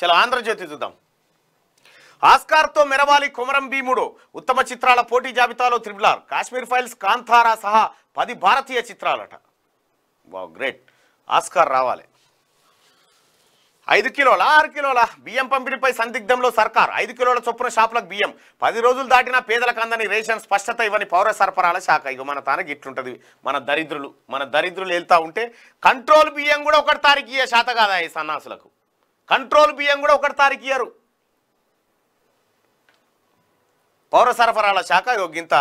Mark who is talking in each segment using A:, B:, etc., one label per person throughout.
A: చాలా ఆంధ్రజ్యోతి చూద్దాం ఆస్కార్తో మెరవాలి కుమరం భీముడు ఉత్తమ చిత్రాల పోటీ జాబితాలో త్రిబులార్ కాశ్మీర్ ఫైల్స్ కాంతారా సహా పది భారతీయ చిత్రాలట వా గ్రేట్ ఆస్కార్ రావాలి ఐదు కిలోల ఆరు కిలోల బియ్యం పంపిణీపై సందిగ్ధంలో సర్కార్ ఐదు కిలోల చొప్పున షాపులకు బియ్యం పది రోజులు దాటినా పేదలకు అందని రేషన్ స్పష్టత ఇవ్వని పౌర సరఫరాల శాఖ ఇక మన తానకి ఇట్లుంటుంది మన దరిద్రులు మన దరిద్రులు వెళ్తూ ఉంటే కంట్రోల్ బియ్యం కూడా ఒకటి తారీఖు ఇయ్యే శాత కాదా ఈ సన్నాసులకు కంట్రోల్ బియ్యం కూడా ఒకటి తారీఖు ఇయ్యారు పౌర సరఫరాల శాఖ ఇంత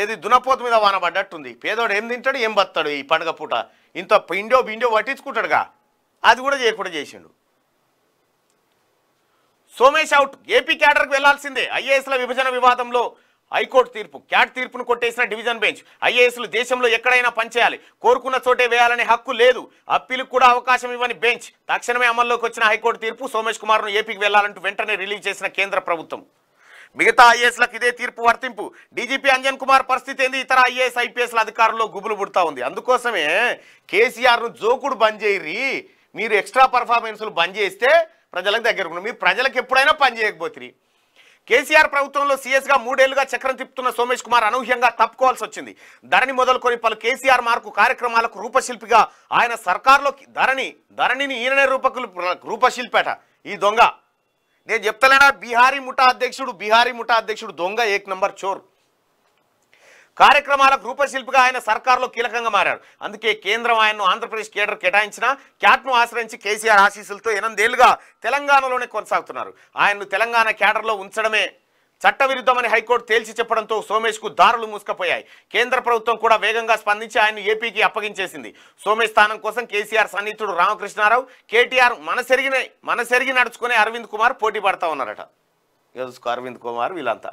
A: ఏది దునపోతు మీద వానబడ్డట్టుంది పేదోడు ఏం తింటాడు ఏం బతాడు ఈ పండుగ పూట ఇంత పిండో బిండో పట్టించుకుంటాడుగా అది కూడా చేయకుండా చేసిండు సోమేష్ అవుట్ ఏపీ క్యాడర్కి వెళ్లాల్సిందే ఐఏఎస్ల విభజన వివాదంలో హైకోర్టు తీర్పు క్యాట్ తీర్పును కొట్టేసిన డివిజన్ బెంచ్ ఐఏఎస్లు దేశంలో ఎక్కడైనా పనిచేయాలి కోరుకున్న చోటే వేయాలనే హక్కు లేదు అప్పీలు కూడా అవకాశం ఇవ్వని బెంచ్ తక్షణమే అమల్లోకి వచ్చిన హైకోర్టు తీర్పు సోమేష్ కుమార్ను ఏపీకి వెళ్లాలంటూ వెంటనే రిలీజ్ చేసిన కేంద్ర ప్రభుత్వం మిగతా ఐఏఎస్లకు ఇదే తీర్పు వర్తింపు డీజీపీ అంజన్ కుమార్ పరిస్థితి ఏంది ఇతర ఐఏఎస్ ఐపీఎస్ల అధికారుల్లో గుబులు పుడతా ఉంది అందుకోసమే కేసీఆర్ను జోకుడు బంద్ చేయరి మీరు ఎక్స్ట్రా పర్ఫార్మెన్స్లు బంద్ చేస్తే ప్రజలకు దగ్గర మీ ప్రజలకు ఎప్పుడైనా పని చేయకపోతుంది కేసీఆర్ ప్రభుత్వంలో సీఎస్గా మూడేళ్లుగా చక్రం తిప్పుతున్న సోమేష్ కుమార్ అనూహ్యంగా తప్పుకోవాల్సి వచ్చింది ధరణి మొదలుకొని పలు కేసీఆర్ మార్కు కార్యక్రమాలకు రూపశిల్పిగా ఆయన సర్కార్లోకి ధరణి ధరణిని ఈయననే రూపకులు రూపశిల్పేట ఈ దొంగ నేను చెప్తలేనా బీహారీ ముఠా అధ్యక్షుడు బీహారీ ముఠా అధ్యక్షుడు దొంగ ఏక్ నంబర్ చోర్ కార్యక్రమాలకు రూపశిల్పిగా ఆయన సర్కార్లో కీలకంగా మారారు అందుకే కేంద్రం ఆయన్ను ఆంధ్రప్రదేశ్ కేడర్ కేటాయించిన క్యాట్ను ఆశ్రయించి కేసీఆర్ ఆశీస్సులతో ఎనిమిదేళ్లుగా తెలంగాణలోనే కొనసాగుతున్నారు ఆయన్ను తెలంగాణ కేడర్లో ఉంచడమే చట్టవిరుద్ధమని హైకోర్టు తేల్చి చెప్పడంతో సోమేష్కు దారులు మూసుకుపోయాయి కేంద్ర ప్రభుత్వం కూడా వేగంగా స్పందించి ఆయన్ను ఏపీకి అప్పగించేసింది సోమేష్ స్థానం కోసం కేసీఆర్ సన్నిహితుడు రామకృష్ణారావు కేటీఆర్ మనసెరిగిన మనసెరిగి నడుచుకునే అరవింద్ కుమార్ పోటీ పడతా ఉన్నారట అరవింద్ కుమార్ వీళ్ళంతా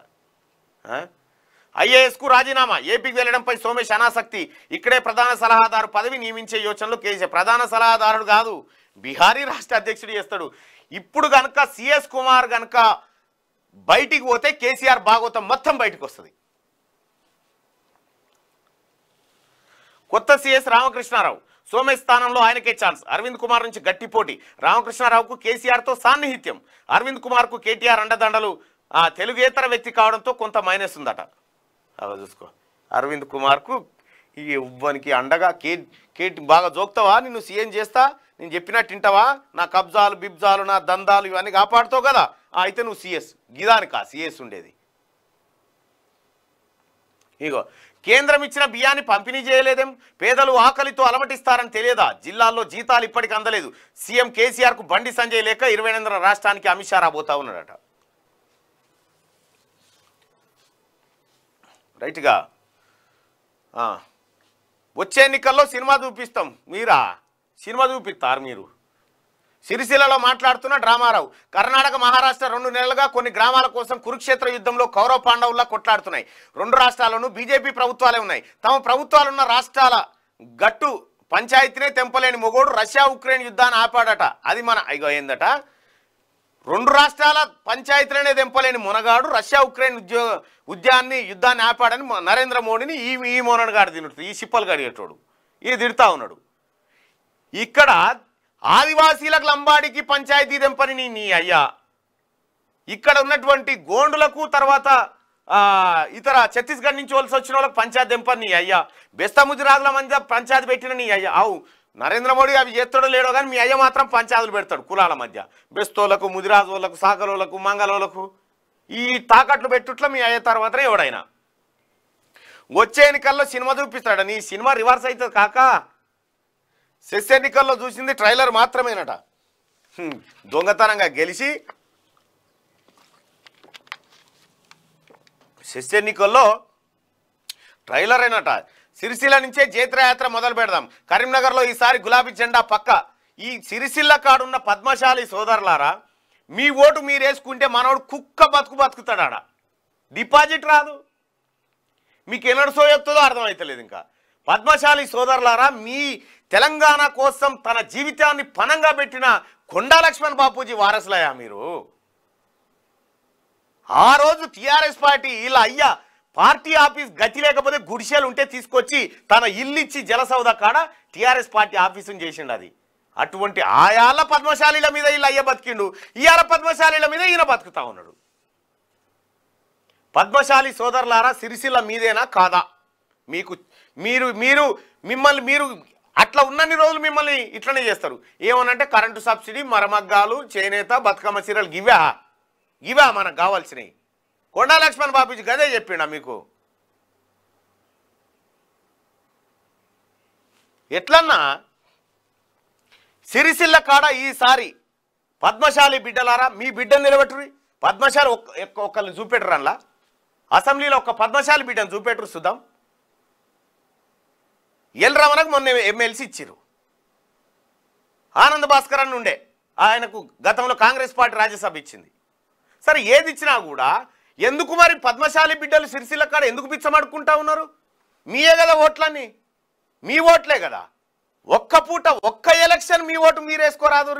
A: కు రాజీనామా ఏపీకి వెళ్లడంపై సోమేష్ అనాసక్తి ఇక్కడే ప్రధాన సలహాదారు పదవి నియమించే యోచనలో కేసీఆర్ ప్రధాన సలహాదారుడు కాదు బీహారీ రాష్ట్ర అధ్యక్షుడు చేస్తాడు ఇప్పుడు గనక సిఎస్ కుమార్ గనక బయటికి పోతే కేసీఆర్ భాగవతం మొత్తం బయటకు వస్తుంది కొత్త సిఎస్ రామకృష్ణారావు సోమేష్ స్థానంలో ఆయనకే ఛాన్స్ అరవింద్ కుమార్ నుంచి గట్టి పోటీ రామకృష్ణారావుకు కేసీఆర్తో సాన్నిహిత్యం అరవింద్ కుమార్కు కేటీఆర్ అండదండలు తెలుగేతర వ్యక్తి కావడంతో కొంత మైనస్ ఉందట అలా చూసుకో అరవింద్ కుమార్కు ఈ ఉబ్బనికి అండగా కే కేటి బాగా జోక్తావా నిన్ను సీఎం చేస్తా నేను చెప్పినా తింటావా నా కబ్జాలు బిబ్జాలు నా దందాలు ఇవన్నీ కాపాడుతావు కదా అయితే నువ్వు సీఎస్ గిదానికా సీఎస్ ఉండేది ఇగో కేంద్రం ఇచ్చిన బియ్యాన్ని పంపిణీ చేయలేదేం పేదలు ఆకలితో అలమటిస్తారని తెలియదా జిల్లాల్లో జీతాలు ఇప్పటికీ అందలేదు సీఎం కేసీఆర్కు బండి సంజయ్ లేక ఇరవై రాష్ట్రానికి అమిత్ షా రాబోతా ఉన్నాడట రైట్గా వచ్చే ఎన్నికల్లో సినిమా చూపిస్తాం మీరా సినిమా చూపిస్తారు మీరు సిరిసిల్లలో మాట్లాడుతున్న డ్రామారావు కర్ణాటక మహారాష్ట్ర రెండు నెలలుగా కొన్ని గ్రామాల కోసం కురుక్షేత్ర యుద్ధంలో కౌరవ పాండవుల్లా కొట్లాడుతున్నాయి రెండు రాష్ట్రాలను బీజేపీ ప్రభుత్వాలే ఉన్నాయి తమ ప్రభుత్వాలున్న రాష్ట్రాల గట్టు పంచాయతీనే తెంపలేని మొగోడు రష్యా ఉక్రెయిన్ యుద్ధాన్ని ఆపాడట అది మన ఐగో ఏందట రెండు రాష్ట్రాల పంచాయతీలనే దింపలేని మునగాడు రష్యా ఉక్రెయిన్ ఉద్యో ఉద్యాన్ని యుద్ధాన్ని ఆపాడని నరేంద్ర మోడీని ఈ ఈ గారు తిన్నట్టు ఈ సిప్పలు గడిగేటోడు ఈ తిడతా ఉన్నాడు ఇక్కడ ఆదివాసీలకు లంబాడికి పంచాయతీ దింపని నీ అయ్యా ఇక్కడ ఉన్నటువంటి గోండులకు తర్వాత ఇతర ఛత్తీస్గఢ్ నుంచి వలసి వచ్చిన వాళ్ళకి పంచాయతీ దింపని నీ అయ్యా బెస్తముజిరాజుల మధ్య పంచాయతీ పెట్టిన నీ అయ్యా అవు నరేంద్ర మోడీ అవి చేస్తాడో లేడో కానీ మీ అయ్య మాత్రం పంచాదులు పెడతాడు కులాల మధ్య బెస్తోలకు ముదిరాజోళ్లకు సాకరోలకు మంగళోలకు ఈ తాకట్లు పెట్టుట్లో మీ అయ్య తర్వాత ఎవడైనా వచ్చే ఎన్నికల్లో సినిమా చూపిస్తాడు నీ సినిమా రివర్స్ అవుతుంది కాక సెస్ ఎన్నికల్లో చూసింది ట్రైలర్ మాత్రమేనట దొంగతనంగా గెలిచి సెస్ ఎన్నికల్లో ట్రైలర్ అయినట సిరిసిల్ల నుంచే జైత్రయాత్ర మొదలు పెడదాం కరీంనగర్లో ఈసారి గులాబీ జెండా పక్క ఈ సిరిసిల్ల కాడున్న పద్మశాలి సోదరులారా మీ ఓటు మీరు వేసుకుంటే మనోడు కుక్క బతుకు బతుకుతాడా డిపాజిట్ రాదు మీకు ఎన్నడసో చెప్తుందో అర్థమవుతలేదు ఇంకా పద్మశాలి సోదరులారా మీ తెలంగాణ కోసం తన జీవితాన్ని పనంగా పెట్టిన కొండా లక్ష్మణ్ బాపూజీ వారసులయ్యా మీరు ఆ రోజు టీఆర్ఎస్ పార్టీ ఇలా అయ్యా పార్టీ ఆఫీస్ గతి లేకపోతే గుడిసెలు ఉంటే తీసుకొచ్చి తన ఇల్లిచ్చి జలసౌద కాడ టీఆర్ఎస్ పార్టీ ఆఫీసుని చేసిండు అది అటువంటి ఆయాల పద్మశాలీల మీద వీళ్ళు అయ్య బతికిండు ఇయాల పద్మశాలీల మీద ఈయన బతుకుతా ఉన్నాడు పద్మశాలి సోదరులారా సిరిసిల్ల మీదేనా కాదా మీకు మీరు మీరు మిమ్మల్ని మీరు అట్లా ఉన్నన్ని రోజులు మిమ్మల్ని ఇట్లనే చేస్తారు ఏమనంటే కరెంటు సబ్సిడీ మరమగ్గాలు చేనేత బతుకమ్మ చీరలు గివా గివా మనకు కావాల్సినవి కొండా లక్ష్మణ్ బాబుజీ గదే చెప్పిండా మీకు ఎట్లన్నా సిరిసిల్ల కాడ ఈసారి పద్మశాలి బిడ్డలారా మీ బిడ్డను నిలబెట్టురి పద్మశాలి ఒక్క ఒక్కరిని చూపెట్టరు అలా అసెంబ్లీలో ఒక్క పద్మశాలి బిడ్డను చూపెట్టరు చూద్దాం ఎల్ రమణకు మొన్న ఎమ్మెల్సీ ఇచ్చిరు ఆనంద్ భాస్కర్ అని ఉండే ఆయనకు గతంలో కాంగ్రెస్ పార్టీ రాజ్యసభ ఇచ్చింది సరే ఏది ఇచ్చినా కూడా ఎందుకు మరి పద్మశాలి బిడ్డలు సిరిసిల్ల కాడ ఎందుకు పిచ్చమడుకుంటా ఉన్నారు మీయే కదా ఓట్లని మీ ఓట్లే కదా ఒక్క పూట ఒక్క ఎలక్షన్ మీ ఓటు మీరేసుకోరాదు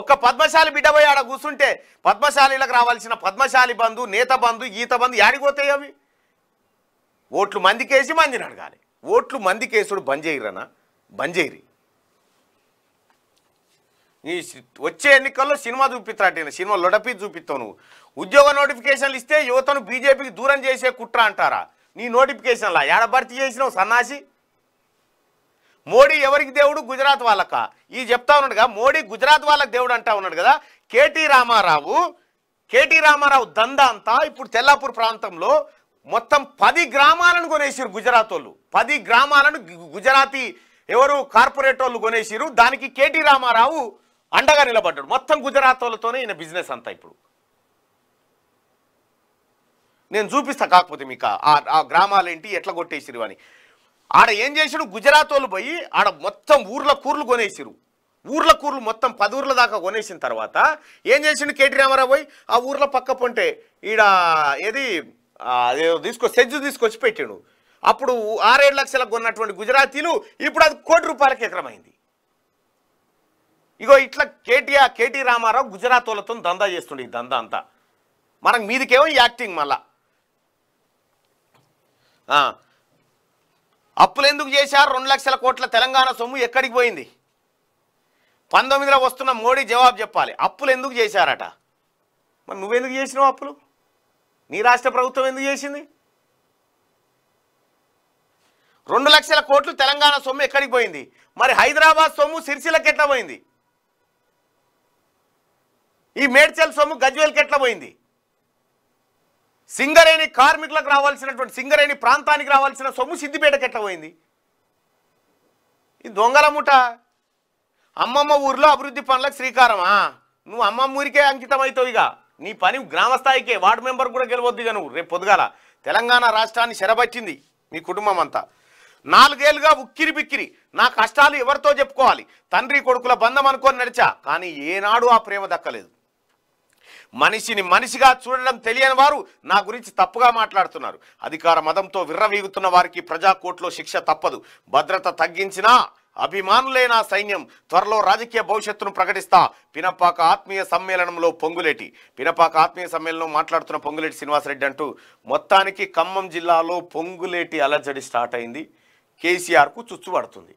A: ఒక్క పద్మశాలి బిడ్డ పోయి ఆడ కూర్చుంటే పద్మశాలిలకు రావాల్సిన పద్మశాలి బంధు నేత బంధు ఈత బంధు యాడిపోతాయి అవి ఓట్లు మందికేసి మందిని అడగాలి ఓట్లు మందికేసుడు బంద్ చేయరనా బంద్ చేయరి ఈ వచ్చే ఎన్నికల్లో సినిమా చూపిస్తారట సినిమా లొడపి చూపిస్తావు నువ్వు ఉద్యోగ నోటిఫికేషన్లు ఇస్తే యువతను బీజేపీకి దూరం చేసే కుట్ర అంటారా నీ నోటిఫికేషన్లా ఏడ భర్తీ చేసినావు సన్నాసి మోడీ ఎవరికి దేవుడు గుజరాత్ వాళ్ళక ఈ చెప్తా ఉన్నాడుగా మోడీ గుజరాత్ వాళ్ళకి దేవుడు అంటా ఉన్నాడు కదా కేటీ రామారావు కేటీ రామారావు దందా అంతా ఇప్పుడు తెల్లాపూర్ ప్రాంతంలో మొత్తం పది గ్రామాలను కొనేసారు గుజరాత్ వాళ్ళు పది గ్రామాలను గుజరాతీ ఎవరు కార్పొరేట్ వాళ్ళు కొనేసారు దానికి కేటీ రామారావు అండగా నిలబడ్డాడు మొత్తం గుజరాత్ వాళ్ళతోనే ఈయన బిజినెస్ అంతా ఇప్పుడు నేను చూపిస్తా కాకపోతే మీకు ఆ గ్రామాలు ఏంటి ఎట్లా కొట్టేసిరు అని ఆడ ఏం చేశాడు గుజరాత్ వాళ్ళు పోయి ఆడ మొత్తం ఊర్ల కూర్లు కొనేసిరు ఊర్ల కూర్లు మొత్తం పది ఊర్ల దాకా కొనేసిన తర్వాత ఏం చేసిండు కేటీ రామారావు పోయి ఆ ఊర్ల పక్క పొంటే ఈడ ఏది తీసుకో సెజ్జు తీసుకొచ్చి పెట్టాడు అప్పుడు ఆరేడు లక్షలకు కొన్నటువంటి గుజరాతీలు ఇప్పుడు అది కోటి రూపాయలకు ఎకరమైంది ఇగో ఇట్లా కేటీఆర్ కేటీ రామారావు గుజరాత్ వాళ్ళతో దందా చేస్తుండే ఈ దందా అంతా మనకు మీదికేమో యాక్టింగ్ మళ్ళా అప్పులు ఎందుకు చేశారు రెండు లక్షల కోట్ల తెలంగాణ సొమ్ము ఎక్కడికి పోయింది పంతొమ్మిదిలో వస్తున్న మోడీ జవాబు చెప్పాలి అప్పులు ఎందుకు చేశారట మరి నువ్వెందుకు చేసినావు అప్పులు నీ రాష్ట్ర ప్రభుత్వం ఎందుకు చేసింది రెండు లక్షల కోట్లు తెలంగాణ సొమ్ము ఎక్కడికి పోయింది మరి హైదరాబాద్ సొమ్ము సిరిసిలకి ఎట్లా పోయింది ఈ మేడ్చల్ సొమ్ము గజ్వేల్కి ఎట్లా పోయింది సింగరేణి కార్మికులకు రావాల్సినటువంటి సింగరేణి ప్రాంతానికి రావాల్సిన సొమ్ము సిద్దిపేటకి ఎట్లా పోయింది ఈ దొంగల ముఠ అమ్మమ్మ ఊరిలో అభివృద్ధి పనులకు శ్రీకారమా నువ్వు అమ్మమ్మ ఊరికే అంకితం అవుతావు ఇక నీ పని గ్రామస్థాయికే వార్డు మెంబర్ కూడా గెలవద్దు ఇక నువ్వు రేపు పొద్దుగాల తెలంగాణ రాష్ట్రాన్ని శరబచ్చింది మీ కుటుంబం అంతా నాలుగేళ్లుగా ఉక్కిరి బిక్కిరి నా కష్టాలు ఎవరితో చెప్పుకోవాలి తండ్రి కొడుకుల బంధం అనుకొని నడిచా కానీ ఏనాడు ఆ ప్రేమ దక్కలేదు మనిషిని మనిషిగా చూడడం తెలియని వారు నా గురించి తప్పుగా మాట్లాడుతున్నారు అధికార మదంతో విర్రవీగుతున్న వారికి ప్రజాకోర్టులో శిక్ష తప్పదు భద్రత తగ్గించినా అభిమానులైన సైన్యం త్వరలో రాజకీయ భవిష్యత్తును ప్రకటిస్తా పినపాక ఆత్మీయ సమ్మేళనంలో పొంగులేటి పినపాక ఆత్మీయ సమ్మేళనంలో మాట్లాడుతున్న పొంగులేటి శ్రీనివాసరెడ్డి అంటూ మొత్తానికి ఖమ్మం జిల్లాలో పొంగులేటి అలజడి స్టార్ట్ అయింది కేసీఆర్కు చుచ్చుపడుతుంది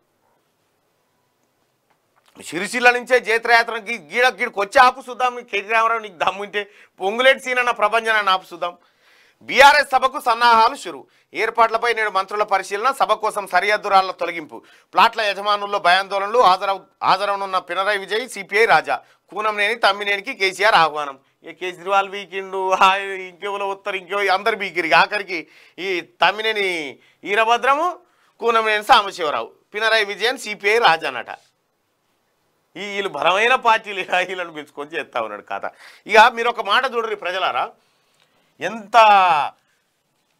A: సిరిసిల్ల నుంచే జైత్రయాత్రకి గీడ గీడికి వచ్చి ఆపు చూద్దాం నీకు కేటీ రామారావు నీకు దమ్ముంటే పొంగులేటి సీన్ అన్న ప్రభంజనాన్ని ఆపు చూద్దాం బీఆర్ఎస్ సభకు సన్నాహాలు షురు ఏర్పాట్లపై నేడు మంత్రుల పరిశీలన సభ కోసం సరిహద్దు రాళ్ల తొలగింపు ప్లాట్ల యజమానుల్లో భయాందోళనలు హాజరవు హాజరవనున్న పినరై విజయ్ సిపిఐ రాజా కూనంనేని తమ్మినేనికి కేసీఆర్ ఆహ్వానం ఇక కేజ్రీవాల్ బీకిండు ఇంకెవరో ఉత్తరు ఇంకెవ అందరు బీకిరి ఆఖరికి ఈ తమ్మినేని ఈరభద్రము కూనంనేని సాంబశివరావు పినరై విజయన్ సిపిఐ రాజా అన్నట ఈ వీళ్ళు బలమైన పార్టీలు వీళ్ళని పిలుచుకొని చేస్తా ఉన్నాడు కథ ఇక మీరు ఒక మాట చూడరు ప్రజలారా ఎంత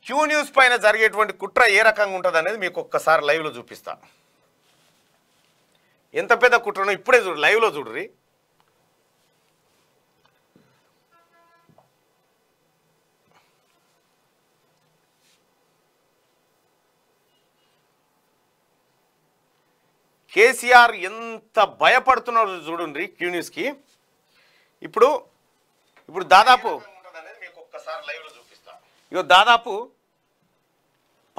A: క్యూ న్యూస్ పైన జరిగేటువంటి కుట్ర ఏ రకంగా ఉంటుంది అనేది మీకు ఒక్కసారి లైవ్లో చూపిస్తాను ఎంత పెద్ద కుట్రనో ఇప్పుడే చూడు లైవ్లో చూడరి కేసీఆర్ ఎంత భయపడుతున్నారో చూడండి క్యూ న్యూస్కి ఇప్పుడు ఇప్పుడు దాదాపు ఇక దాదాపు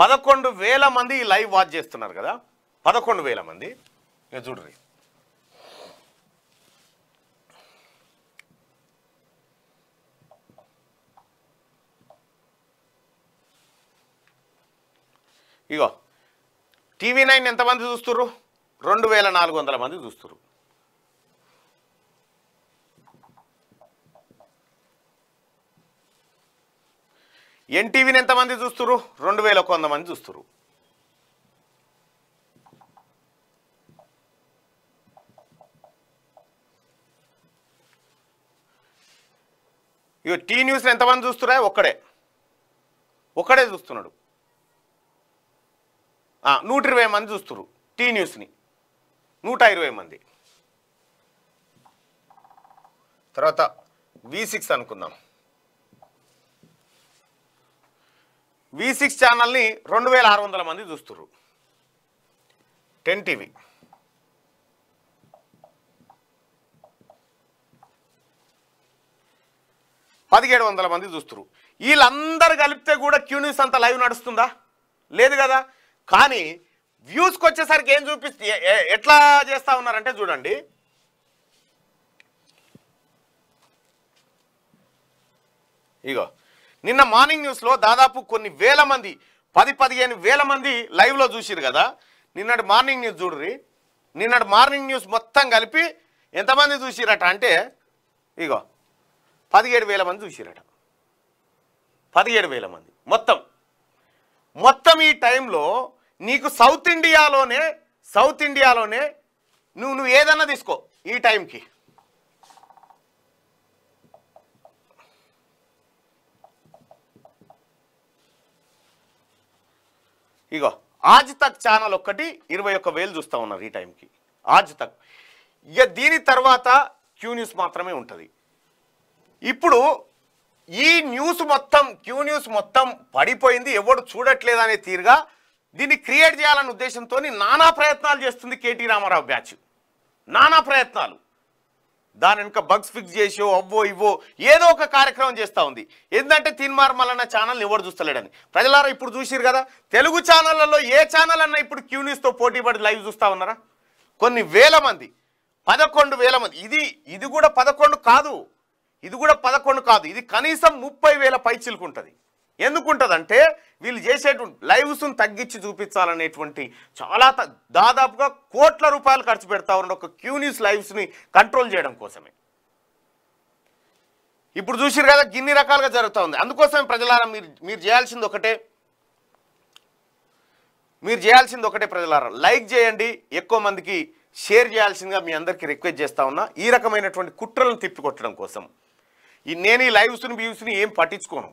A: పదకొండు వేల మంది లైవ్ వాచ్ చేస్తున్నారు కదా పదకొండు వేల మంది ఇక చూడండి ఇగో టీవీ నైన్ ఎంతమంది చూస్తున్నారు రెండు వేల నాలుగు వందల మంది చూస్తురు ఎన్టీవీని ఎంతమంది చూస్తురు రెండు వేల ఒక వంద మంది చూస్తురు ఇక టీ న్యూస్ని ఎంతమంది చూస్తురా ఒక్కడే ఒక్కడే చూస్తున్నాడు నూట ఇరవై మంది చూస్తురు టీ న్యూస్ని నూట ఇరవై మంది తర్వాత వి సిక్స్ అనుకుందాం వి సిక్స్ ఛానల్ని రెండు వేల ఆరు వందల మంది చూస్తున్నారు టెన్ టీవీ పదిహేడు వందల మంది చూస్తున్నారు వీళ్ళందరూ కలిపితే కూడా క్యూ న్యూస్ అంత లైవ్ నడుస్తుందా లేదు కదా కానీ వ్యూస్కి వచ్చేసరికి ఏం చూపిస్తే ఎట్లా చేస్తూ ఉన్నారంటే చూడండి ఇగో నిన్న మార్నింగ్ న్యూస్లో దాదాపు కొన్ని వేల మంది పది పదిహేను వేల మంది లైవ్లో చూసిరు కదా నిన్నటి మార్నింగ్ న్యూస్ చూడరి నిన్నటి మార్నింగ్ న్యూస్ మొత్తం కలిపి ఎంతమంది చూసిరట అంటే ఇగో పదిహేడు వేల మంది చూసిరట పదిహేడు వేల మంది మొత్తం మొత్తం ఈ టైంలో నీకు సౌత్ ఇండియాలోనే సౌత్ ఇండియాలోనే నువ్వు నువ్వు ఏదన్నా తీసుకో ఈ టైంకి ఇగో ఆజ్ తక్ ఛానల్ ఒక్కటి ఇరవై ఒక్క వేలు చూస్తూ ఉన్నారు ఈ టైంకి ఆజ్ తక్ ఇక దీని తర్వాత క్యూ న్యూస్ మాత్రమే ఉంటుంది ఇప్పుడు ఈ న్యూస్ మొత్తం క్యూ న్యూస్ మొత్తం పడిపోయింది ఎవడు చూడట్లేదనే తీరుగా దీన్ని క్రియేట్ చేయాలనే ఉద్దేశంతో నానా ప్రయత్నాలు చేస్తుంది కేటీ రామారావు బ్యాచ్ నానా ప్రయత్నాలు దాని వెనుక బగ్స్ ఫిక్స్ చేసో అవ్వో ఇవ్వో ఏదో ఒక కార్యక్రమం చేస్తూ ఉంది ఏంటంటే తిన్మార్ మల్లన్న ఛానల్ని ఎవరు చూస్తలేడని ప్రజలారా ఇప్పుడు చూసిరు కదా తెలుగు ఛానళ్లలో ఏ ఛానల్ అన్నా ఇప్పుడు క్యూ న్యూస్తో పోటీ పడి లైవ్ చూస్తూ ఉన్నారా కొన్ని వేల మంది పదకొండు వేల మంది ఇది ఇది కూడా పదకొండు కాదు ఇది కూడా పదకొండు కాదు ఇది కనీసం ముప్పై వేల పైచిలుకుంటుంది ఎందుకుంటుందంటే వీళ్ళు చేసేటువంటి లైవ్స్ను తగ్గించి చూపించాలనేటువంటి చాలా దాదాపుగా కోట్ల రూపాయలు ఖర్చు పెడతా ఉన్న ఒక క్యూ న్యూస్ లైవ్స్ని కంట్రోల్ చేయడం కోసమే ఇప్పుడు చూసిరు కదా గిన్ని రకాలుగా జరుగుతూ ఉంది అందుకోసమే ప్రజలారా మీరు మీరు చేయాల్సింది ఒకటే మీరు చేయాల్సింది ఒకటే ప్రజలారా లైక్ చేయండి ఎక్కువ మందికి షేర్ చేయాల్సిందిగా మీ అందరికీ రిక్వెస్ట్ చేస్తూ ఉన్నా ఈ రకమైనటువంటి కుట్రలను తిప్పికొట్టడం కోసం ఈ నేను ఈ లైవ్స్ని బీవ్స్ని ఏం పట్టించుకోను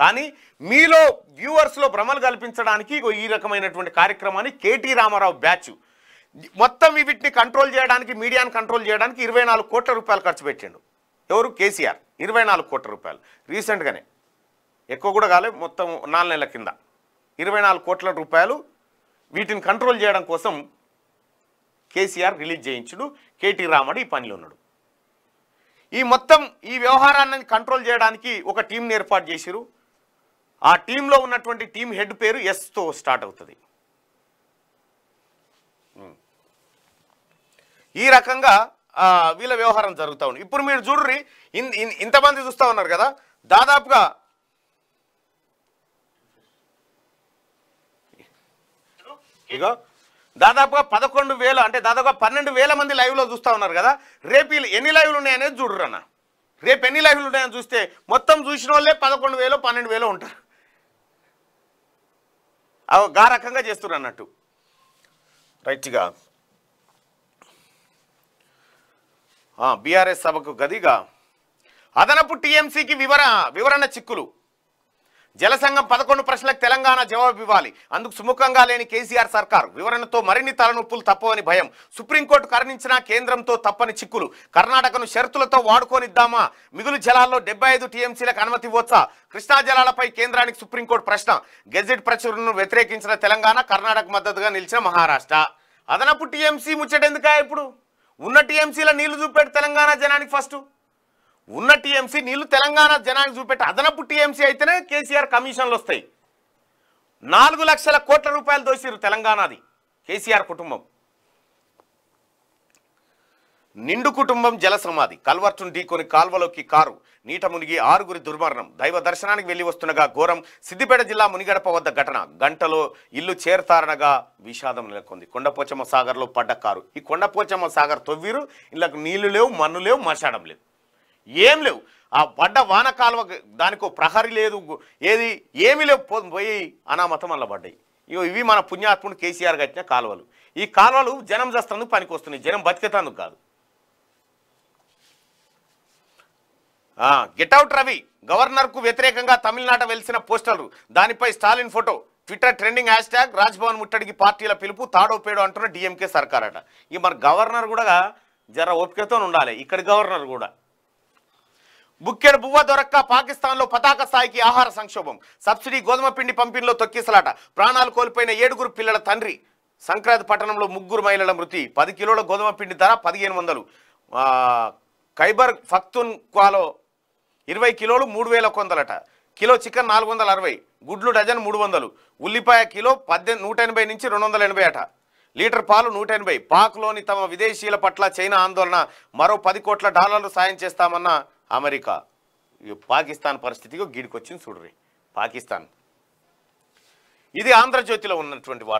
A: కానీ మీలో వ్యూవర్స్లో భ్రమలు కల్పించడానికి ఈ రకమైనటువంటి కార్యక్రమాన్ని కేటీ రామారావు బ్యాచ్ మొత్తం వీటిని కంట్రోల్ చేయడానికి మీడియాను కంట్రోల్ చేయడానికి ఇరవై కోట్ల రూపాయలు ఖర్చు పెట్టిండు ఎవరు కేసీఆర్ ఇరవై కోట్ల రూపాయలు రీసెంట్గానే ఎక్కువ కూడా కాలేదు మొత్తం నాలుగు నెలల కింద ఇరవై కోట్ల రూపాయలు వీటిని కంట్రోల్ చేయడం కోసం కేసీఆర్ రిలీజ్ చేయించుడు కేటీ రామడు ఈ పనిలో ఉన్నాడు ఈ మొత్తం ఈ వ్యవహారాన్ని కంట్రోల్ చేయడానికి ఒక టీంని ఏర్పాటు చేసిరు ఆ టీంలో ఉన్నటువంటి టీం హెడ్ పేరు ఎస్తో స్టార్ట్ అవుతుంది ఈ రకంగా వీళ్ళ వ్యవహారం జరుగుతూ ఉంది ఇప్పుడు మీరు చూడ్రి ఇంతమంది చూస్తూ ఉన్నారు కదా దాదాపుగా ఇగో దాదాపుగా పదకొండు వేల అంటే దాదాపుగా పన్నెండు వేల మంది లైవ్లో చూస్తూ ఉన్నారు కదా రేపు ఎన్ని లైవ్లు ఉన్నాయనేది చూడరు అన్న రేపు ఎన్ని లైవ్లు ఉన్నాయని చూస్తే మొత్తం చూసిన వాళ్ళే పదకొండు వేలు పన్నెండు వేలు ఉంటారు ఆ రకంగా చేస్తున్నారు అన్నట్టు రైట్గా బీఆర్ఎస్ సభకు గదిగా అదనపు టీఎంసీకి వివర వివరణ చిక్కులు జలసంఘం పదకొండు ప్రశ్నలకు తెలంగాణ జవాబు ఇవ్వాలి అందుకు సుముఖంగా లేని కేసీఆర్ సర్కార్ వివరణతో మరిన్ని తలనొప్పులు తప్పవని భయం సుప్రీంకోర్టు కరుణించిన కేంద్రంతో తప్పని చిక్కులు కర్ణాటకను షరతులతో వాడుకోనిద్దామా మిగులు జలాల్లో డెబ్బై ఐదు టీఎంసీలకు అనుమతి ఇవ్వచ్చా కృష్ణా జలాలపై కేంద్రానికి సుప్రీంకోర్టు ప్రశ్న గెజిట్ ప్రచురణను వ్యతిరేకించిన తెలంగాణ కర్ణాటక మద్దతుగా నిలిచిన మహారాష్ట్ర అదనపు టీఎంసీ ముచ్చటెందుక ఇప్పుడు ఉన్న టీఎంసీల నీళ్లు చూపాడు తెలంగాణ జనానికి ఫస్ట్ ఉన్న టీఎంసీ నీళ్లు తెలంగాణ జనానికి చూపెట్టి అదనపు టీఎంసీ అయితేనే కేసీఆర్ కమిషన్లు వస్తాయి నాలుగు లక్షల కోట్ల రూపాయలు దోసిరు తెలంగాణది కేసీఆర్ కుటుంబం నిండు కుటుంబం జల సమాధి కల్వర్టును ఢీకొని కాల్వలోకి కారు నీట మునిగి ఆరుగురి దుర్మరణం దైవ దర్శనానికి వెళ్లి వస్తుండగా ఘోరం సిద్దిపేట జిల్లా మునిగడప వద్ద ఘటన గంటలో ఇల్లు చేరతారనగా విషాదం నెలకొంది కొండపోచమ్మ సాగర్లో పడ్డ కారు ఈ కొండపోచమ్మ సాగర్ తొవ్వీరు ఇళ్లకు నీళ్లు లేవు మన్ను లేవు మశాడం లేదు ఏం లేవు ఆ పడ్డ వాన కాలువ దానికో ప్రహరి లేదు ఏది ఏమీ లేవు పోయి అనామతం అలా పడ్డాయి ఇగో ఇవి మన పుణ్యాత్ముడు కేసీఆర్ కట్టిన కాలువలు ఈ కాలువలు జనం చేస్తందుకు పనికి వస్తున్నాయి జనం బతికేతందుకు కాదు గెట్అవుట్ రవి గవర్నర్కు వ్యతిరేకంగా తమిళనాట వెలిసిన పోస్టర్లు దానిపై Stalin photo Twitter trending hashtag Raj Bhavan ముట్టడికి పార్టీల పిలుపు తాడో పేడో అంటున్న డిఎంకే సర్కారట ఇక మరి గవర్నర్ కూడా జర ఓపికతో ఉండాలి ఇక్కడ గవర్నర్ కూడా బుక్కెడు బువ్వ దొరక్క పాకిస్తాన్లో పతాక స్థాయికి ఆహార సంక్షోభం సబ్సిడీ గోధుమ పిండి పంపిణీలో తొక్కిసలాట ప్రాణాలు కోల్పోయిన ఏడుగురు పిల్లల తండ్రి సంక్రాంతి పట్టణంలో ముగ్గురు మహిళల మృతి పది కిలోల గోధుమ పిండి ధర పదిహేను వందలు ఖైబర్ క్వాలో ఇరవై కిలోలు మూడు వేల కొందలట కిలో చికెన్ నాలుగు వందల అరవై గుడ్లు డజన్ మూడు వందలు ఉల్లిపాయ కిలో పద్దెనిమిది నూట ఎనభై నుంచి రెండు వందల ఎనభై అట లీటర్ పాలు నూట ఎనభై పాక్లోని తమ విదేశీయుల పట్ల చైనా ఆందోళన మరో పది కోట్ల డాలర్లు సాయం చేస్తామన్న అమెరికా పాకిస్తాన్ పరిస్థితికి గీడికొచ్చింది చూడరి పాకిస్తాన్ ఇది ఆంధ్రజ్యోతిలో ఉన్నటువంటి వార్త